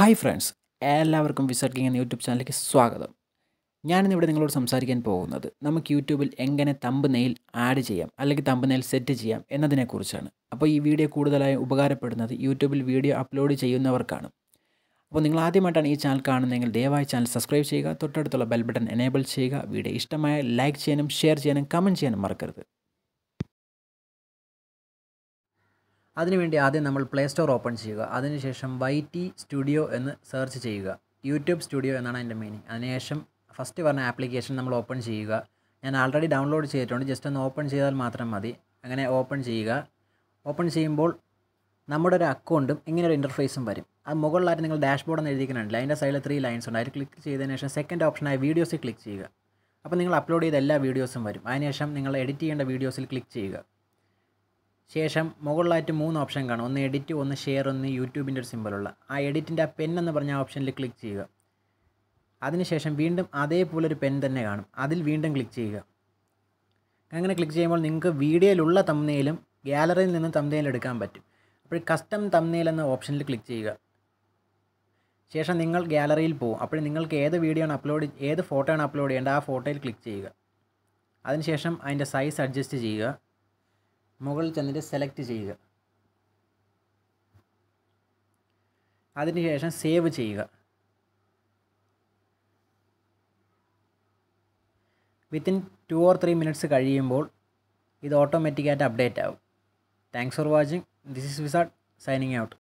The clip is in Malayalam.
ഹായ് ഫ്രണ്ട്സ് എല്ലാവർക്കും വിസർട്ട് കിങ് എന്ന യൂട്യൂബ് ചാനലിലേക്ക് സ്വാഗതം ഞാനിന്നിവിടെ നിങ്ങളോട് സംസാരിക്കാൻ പോകുന്നത് നമുക്ക് യൂട്യൂബിൽ എങ്ങനെ തമ്പ് നെയിൽ ആഡ് ചെയ്യാം അല്ലെങ്കിൽ തമ്പ് നെയിൽ സെറ്റ് ചെയ്യാം എന്നതിനെക്കുറിച്ചാണ് അപ്പോൾ ഈ വീഡിയോ കൂടുതലായി ഉപകാരപ്പെടുന്നത് യൂട്യൂബിൽ വീഡിയോ അപ്ലോഡ് ചെയ്യുന്നവർക്കാണ് അപ്പോൾ നിങ്ങൾ ആദ്യമായിട്ടാണ് ഈ ചാനൽ കാണുന്നതെങ്കിൽ ദയവായി ചാനൽ സബ്സ്ക്രൈബ് ചെയ്യുക തൊട്ടടുത്തുള്ള ബെൽ ബട്ടൺ എനേബിൾ ചെയ്യുക വീഡിയോ ഇഷ്ടമായ ലൈക്ക് ചെയ്യാനും ഷെയർ ചെയ്യാനും കമൻറ്റ് ചെയ്യാനും മറക്കരുത് അതിനുവേണ്ടി ആദ്യം നമ്മൾ പ്ലേ സ്റ്റോർ ഓപ്പൺ ചെയ്യുക അതിനുശേഷം വൈ ടി സ്റ്റുഡിയോ എന്ന് സെർച്ച് ചെയ്യുക യൂട്യൂബ് സ്റ്റുഡിയോ എന്നാണ് അതിൻ്റെ മീനിങ് അതിനുശേഷം ഫസ്റ്റ് പറഞ്ഞ ആപ്ലിക്കേഷൻ നമ്മൾ ഓപ്പൺ ചെയ്യുക ഞാൻ ആൾറെഡി ഡൗൺലോഡ് ചെയ്തിട്ടുണ്ട് ജസ്റ്റ് ഒന്ന് ഓപ്പൺ ചെയ്താൽ മാത്രം മതി അങ്ങനെ ഓപ്പൺ ചെയ്യുക ഓപ്പൺ ചെയ്യുമ്പോൾ നമ്മുടെ ഒരു അക്കൗണ്ടും ഇങ്ങനെ ഒരു ഇൻ്റർഫേസും വരും അത് മുകളിലായിട്ട് നിങ്ങൾ ഡാഷ്ബോർഡ് എന്ന് എഴുതിക്കുന്നുണ്ടല്ലോ അതിൻ്റെ സൈഡിൽ ത്രീ ലൈൻസ് ഉണ്ട് അതിൽ ക്ലിക്ക് ചെയ്തതിന് ശേഷം സെക്കൻഡ് ഓപ്ഷനായ വീഡിയോസിൽ ക്ലിക്ക് ചെയ്യുക അപ്പോൾ നിങ്ങൾ അപ്ലോഡ് ചെയ്ത എല്ലാ വീഡിയോസും വരും അതിനുശേഷം നിങ്ങൾ എഡിറ്റ് ചെയ്യേണ്ട വീഡിയോസിൽ ക്ലിക്ക് ചെയ്യുക ശേഷം മുകളിലായിട്ട് മൂന്ന് ഓപ്ഷൻ കാണും ഒന്ന് എഡിറ്റ് ഒന്ന് ഷെയർ ഒന്ന് യൂട്യൂബിൻ്റെ ഒരു സിമ്പിളുള്ള ആ എഡിറ്റിൻ്റെ ആ പെൻ എന്ന് പറഞ്ഞ ഓപ്ഷനിൽ ക്ലിക്ക് ചെയ്യുക അതിനുശേഷം വീണ്ടും അതേപോലെ ഒരു പെൻ തന്നെ കാണും അതിൽ വീണ്ടും ക്ലിക്ക് ചെയ്യുക അങ്ങനെ ക്ലിക്ക് ചെയ്യുമ്പോൾ നിങ്ങൾക്ക് വീഡിയോയിലുള്ള തമ്നെയിലും ഗ്യാലറിയിൽ നിന്ന് തമ്നെയിൽ എടുക്കാൻ പറ്റും അപ്പോൾ കസ്റ്റം തമ്നെയിൽ എന്ന ഓപ്ഷനിൽ ക്ലിക്ക് ചെയ്യുക ശേഷം നിങ്ങൾ ഗ്യാലറിയിൽ പോകും അപ്പോൾ നിങ്ങൾക്ക് ഏത് വീഡിയോ ആണ് അപ്ലോഡ് ഏത് ഫോട്ടോ ആണ് അപ്ലോഡ് ചെയ്യേണ്ടത് ആ ഫോട്ടോയിൽ ക്ലിക്ക് ചെയ്യുക അതിനുശേഷം അതിൻ്റെ സൈസ് അഡ്ജസ്റ്റ് ചെയ്യുക മുകളിൽ ചെന്നിട്ട് സെലക്ട് ചെയ്യുക അതിനുശേഷം സേവ് ചെയ്യുക within two or three minutes കഴിയുമ്പോൾ ഇത് ഓട്ടോമാറ്റിക്കായിട്ട് അപ്ഡേറ്റ് ആവും thanks for watching this is wizard signing out